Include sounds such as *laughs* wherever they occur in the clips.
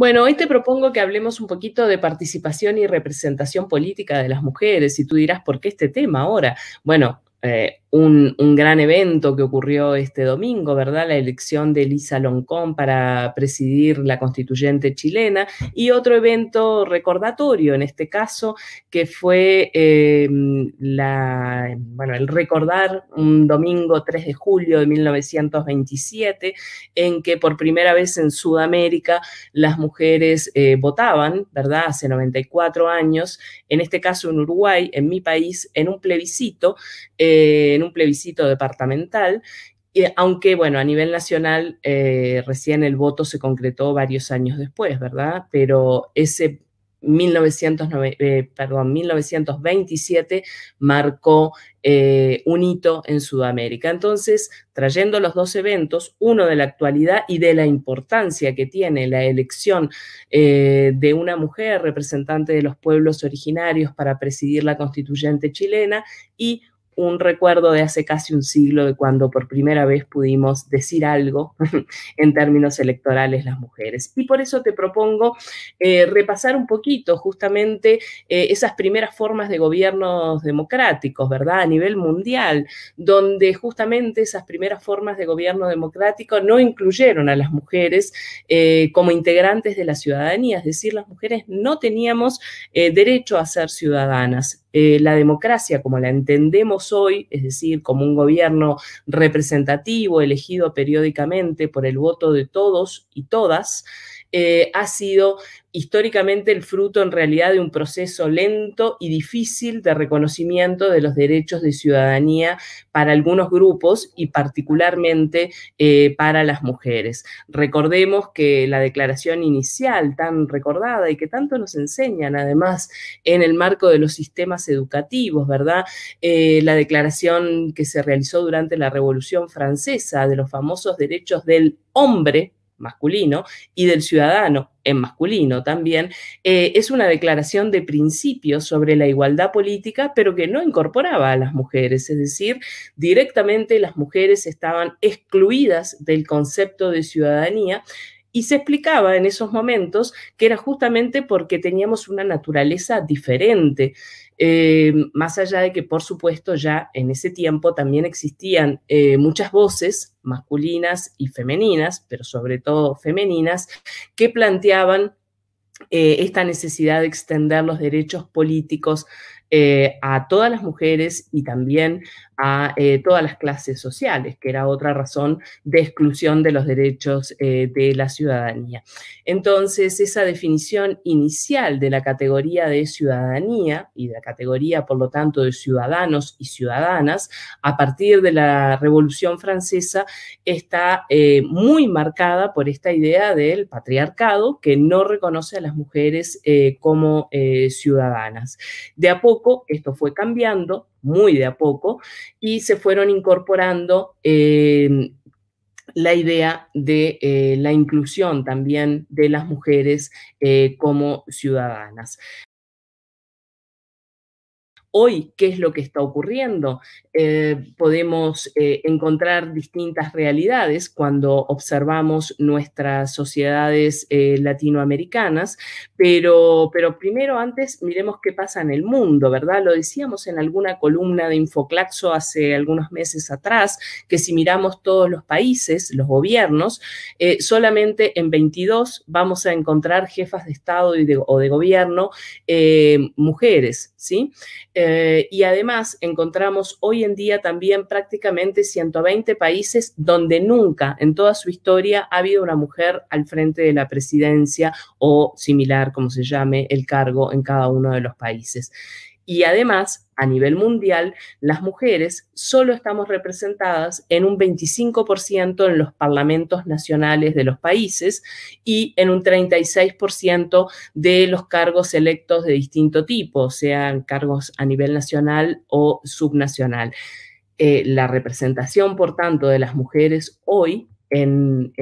Bueno, hoy te propongo que hablemos un poquito de participación y representación política de las mujeres y tú dirás, ¿por qué este tema ahora? Bueno, eh, un, gran evento que ocurrió este domingo, ¿verdad? La elección de Elisa Loncón para presidir la constituyente chilena y otro evento recordatorio, en este caso, que fue em, bueno, el recordar un domingo 3 de julio de 1927, en que por primera vez en Sudamérica las mujeres eh, votaban, ¿verdad? Hace 94 años, en este caso en Uruguay, en mi país, en un plebiscito. Eh, en un plebiscito departamental, aunque bueno, a nivel nacional eh, recién el voto se concretó varios años después, ¿verdad? Pero ese eh, perdón, 1927 marcó un hito en Sudamérica. Entonces, trayendo los dos eventos, uno de la actualidad y de la importancia que tiene la elección de una mujer representante de los pueblos originarios para presidir la constituyente chilena y un recuerdo de hace casi un siglo de cuando por primera vez pudimos decir algo *laughs* en términos electorales las mujeres. Y por eso te propongo eh, repasar un poquito justamente eh, esas primeras formas de gobiernos democráticos, ¿verdad? A nivel mundial, donde justamente esas primeras formas de gobierno democrático no incluyeron a las mujeres eh, como integrantes de la ciudadanía, es decir, las mujeres no teníamos derecho a ser ciudadanas eh, la democracia como la entendemos hoy, es decir, como un gobierno representativo elegido periódicamente por el voto de todos y todas, eh, ha sido históricamente el fruto en realidad de un proceso lento y difícil de reconocimiento de los derechos de ciudadanía para algunos grupos y particularmente eh, para las mujeres. Recordemos que la declaración inicial tan recordada y que tanto nos enseñan además en el marco de los sistemas educativos, ¿verdad? Eh, la declaración que se realizó durante la Revolución Francesa de los famosos derechos del hombre, masculino, y del ciudadano en masculino también, eh, es una declaración de principios sobre la igualdad política, pero que no incorporaba a las mujeres, es decir, directamente las mujeres estaban excluidas del concepto de ciudadanía y se explicaba en esos momentos que era justamente porque teníamos una naturaleza diferente, eh, más allá de que, por supuesto, ya en ese tiempo también existían eh, muchas voces masculinas y femeninas, pero sobre todo femeninas, que planteaban eh, esta necesidad de extender los derechos políticos eh, a todas las mujeres y también a eh, todas las clases sociales, que era otra razón de exclusión de los derechos eh, de la ciudadanía. Entonces, esa definición inicial de la categoría de ciudadanía y de la categoría, por lo tanto, de ciudadanos y ciudadanas, a partir de la Revolución Francesa, está muy marcada por esta idea del patriarcado que no reconoce a las mujeres como ciudadanas. De a poco, esto fue cambiando, muy de a poco, y se fueron incorporando em, la idea de eh, la inclusión también de las mujeres eh, como ciudadanas hoy qué es lo que está ocurriendo. Eh, podemos eh, encontrar distintas realidades cuando observamos nuestras sociedades eh, latinoamericanas, pero, pero primero antes miremos qué pasa en el mundo, ¿verdad? Lo decíamos en alguna columna de Infoclaxo hace algunos meses atrás, que si miramos todos los países, los gobiernos, solamente en 22 vamos a encontrar jefas de Estado y de, o de gobierno mujeres, ¿sí? Eh, y además encontramos hoy en día también prácticamente 120 países donde nunca en toda su historia ha habido una mujer al frente de la presidencia o similar, como se llame, el cargo en cada uno de los países. Y además, a nivel mundial, las mujeres solo estamos representadas en un 25% en los parlamentos nacionales de los países y en un 36% de los cargos electos de distinto tipo, sean cargos a nivel nacional o subnacional. Eh, la representación, por tanto, de las mujeres hoy en,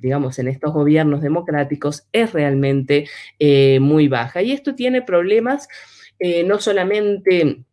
digamos, en estos gobiernos democráticos es realmente eh, muy baja. Y esto tiene problemas eh, no solamente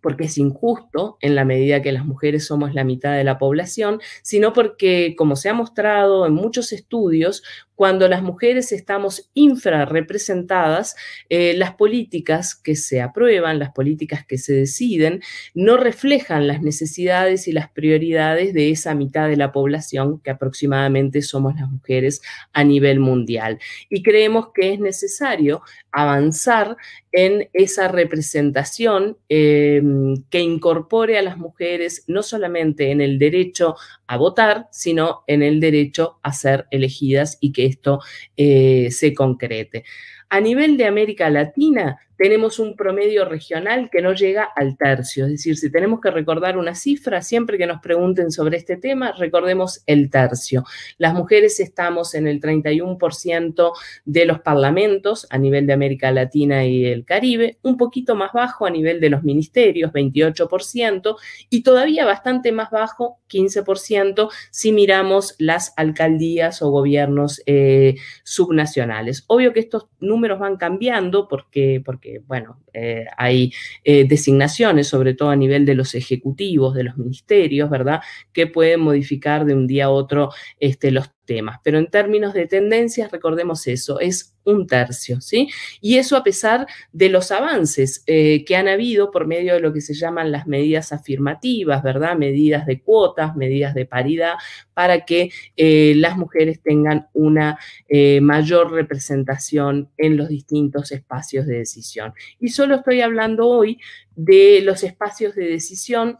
porque es injusto en la medida que las mujeres somos la mitad de la población, sino porque, como se ha mostrado en muchos estudios, cuando las mujeres estamos infrarrepresentadas, eh, las políticas que se aprueban, las políticas que se deciden, no reflejan las necesidades y las prioridades de esa mitad de la población que aproximadamente somos las mujeres a nivel mundial. Y creemos que es necesario avanzar en esa representación em, que incorpore a las mujeres no solamente en el derecho a votar, sino en el derecho a ser elegidas y que esto eh, se concrete. A nivel de América Latina, tenemos un promedio regional que no llega al tercio. Es decir, si tenemos que recordar una cifra, siempre que nos pregunten sobre este tema, recordemos el tercio. Las mujeres estamos en el 31% de los parlamentos a nivel de América Latina y el Caribe, un poquito más bajo a nivel de los ministerios, 28%, y todavía bastante más bajo, 15%, si miramos las alcaldías o gobiernos eh, subnacionales. Obvio que estos números van cambiando porque, porque bueno, eh, hay eh, designaciones, sobre todo a nivel de los ejecutivos, de los ministerios, ¿verdad?, que pueden modificar de un día a otro este, los temas. Pero en términos de tendencias, recordemos eso, es un tercio, ¿sí? Y eso a pesar de los avances eh, que han habido por medio de lo que se llaman las medidas afirmativas, ¿verdad? Medidas de cuotas, medidas de paridad, para que las mujeres tengan una mayor representación en los distintos espacios de decisión. Y solo estoy hablando hoy de los espacios de decisión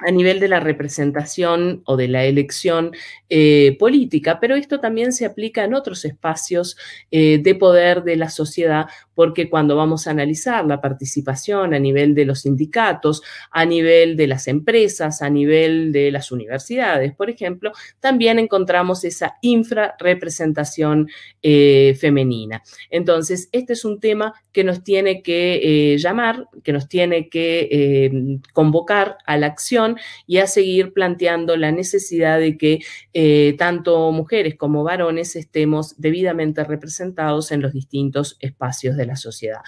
a nivel de la representación o de la elección eh, política, pero esto también se aplica en otros espacios eh, de poder de la sociedad porque cuando vamos a analizar la participación a nivel de los sindicatos, a nivel de las empresas, a nivel de las universidades, por ejemplo, también encontramos esa infrarrepresentación eh, femenina. Entonces, este es un tema que nos tiene que eh, llamar, que nos tiene que eh, convocar a la acción y a seguir planteando la necesidad de que eh, tanto mujeres como varones estemos debidamente representados en los distintos espacios de la la sociedad.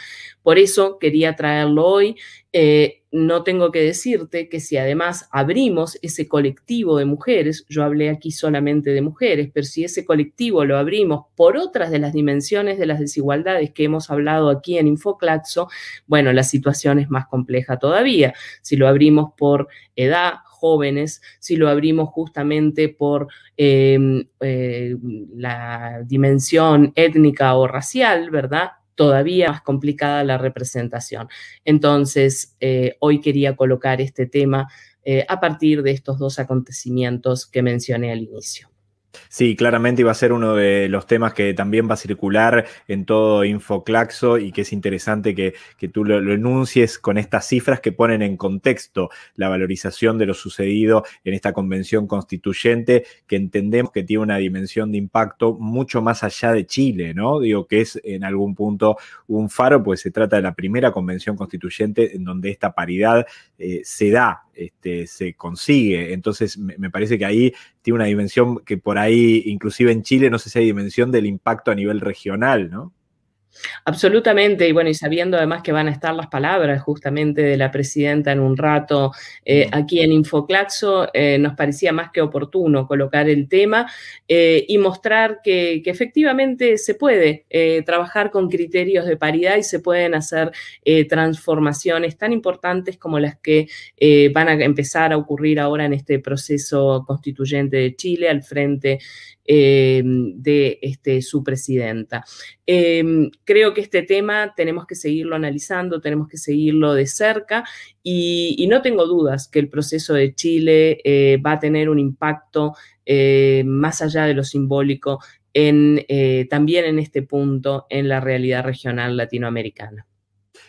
Por eso quería traerlo hoy. Eh, no tengo que decirte que si además abrimos ese colectivo de mujeres, yo hablé aquí solamente de mujeres, pero si ese colectivo lo abrimos por otras de las dimensiones de las desigualdades que hemos hablado aquí en Infoclaxo, bueno, la situación es más compleja todavía. Si lo abrimos por edad, jóvenes, si lo abrimos justamente por em, eh, la dimensión étnica o racial, ¿verdad? todavía más complicada la representación. Entonces, eh, hoy quería colocar este tema eh, a partir de estos dos acontecimientos que mencioné al inicio. Sí, claramente iba a ser uno de los temas que también va a circular en todo Infoclaxo y que es interesante que, tú lo, enuncies con estas cifras que ponen en contexto la valorización de lo sucedido en esta convención constituyente que entendemos que tiene una dimensión de impacto mucho más allá de Chile, ¿no? Digo que es en algún punto un faro, pues se trata de la primera convención constituyente en donde esta paridad eh, se da este, se consigue. Entonces, me, parece que ahí tiene una dimensión que por ahí, inclusive en Chile, no sé si hay dimensión del impacto a nivel regional, ¿no? Absolutamente, y bueno, y sabiendo además que van a estar las palabras justamente de la presidenta en un rato eh, mm. aquí en Infoclaxo, eh, nos parecía más que oportuno colocar el tema eh, y mostrar que, efectivamente se puede trabajar con criterios de paridad y se pueden hacer transformaciones tan importantes como las que van a empezar a ocurrir ahora en este proceso constituyente de Chile al frente de este, su presidenta. Em, creo que este tema tenemos que seguirlo analizando, tenemos que seguirlo de cerca y, no tengo dudas que el proceso de Chile eh, va a tener un impacto eh, más allá de lo simbólico en, eh, también en este punto en la realidad regional latinoamericana.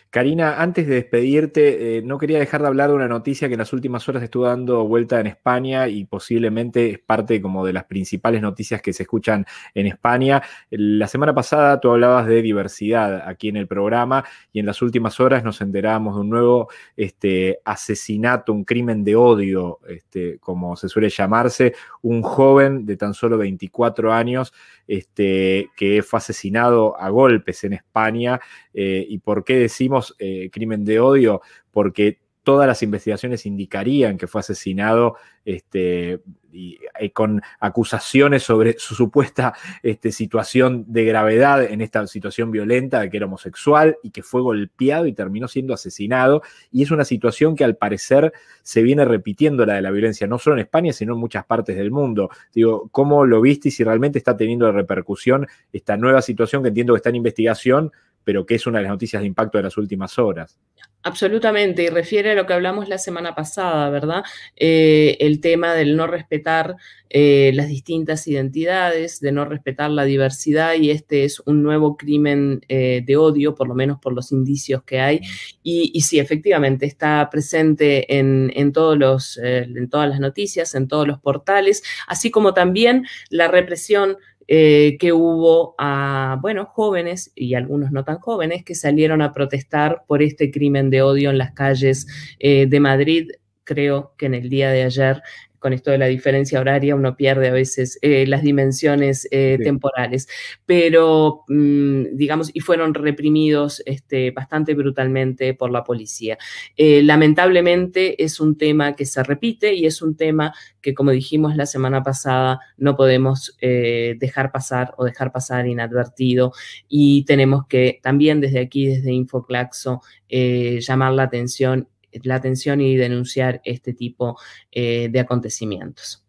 Karina, antes de despedirte, eh, no quería dejar de hablar de una noticia que en las últimas horas estuvo dando vuelta en España y posiblemente es parte como de las principales noticias que se escuchan en España. La semana pasada tú hablabas de diversidad aquí en el programa y en las últimas horas nos enterábamos de un nuevo este, asesinato, un crimen de odio, este, como se suele llamarse, un joven de tan solo 24 años este, que fue asesinado a golpes en España eh, y por qué hicimos eh, crimen de odio porque todas las investigaciones indicarían que fue asesinado este, eh, con acusaciones sobre su supuesta este, situación de gravedad en esta situación violenta, de que era homosexual y que fue golpeado y terminó siendo asesinado. Y es una situación que al parecer se viene repitiendo la de la violencia, no solo en España, sino en muchas partes del mundo. Digo, ¿cómo lo viste y si realmente está teniendo repercusión esta nueva situación que entiendo que está en investigación pero que es una de las noticias de impacto de las últimas horas. Absolutamente, y refiere a lo que hablamos la semana pasada, ¿verdad? Eh, el tema del no respetar eh, las distintas identidades, de no respetar la diversidad, y este es un nuevo crimen eh, de odio, por lo menos por los indicios que hay. Y, y sí, efectivamente, está presente en, todos los, en todas las noticias, en todos los portales, así como también la represión eh, que hubo a, bueno, jóvenes y algunos no tan jóvenes que salieron a protestar por este crimen de odio en las calles eh, de Madrid creo que en el día de ayer con esto de la diferencia horaria uno pierde a veces eh, las dimensiones eh, temporales, pero mm, digamos, y fueron reprimidos este, bastante brutalmente por la policía. Eh, lamentablemente es un tema que se repite y es un tema que, como dijimos la semana pasada, no podemos dejar pasar o dejar pasar inadvertido y tenemos que también desde aquí, desde Infoclaxo, llamar la atención la atención y denunciar este tipo eh, de acontecimientos.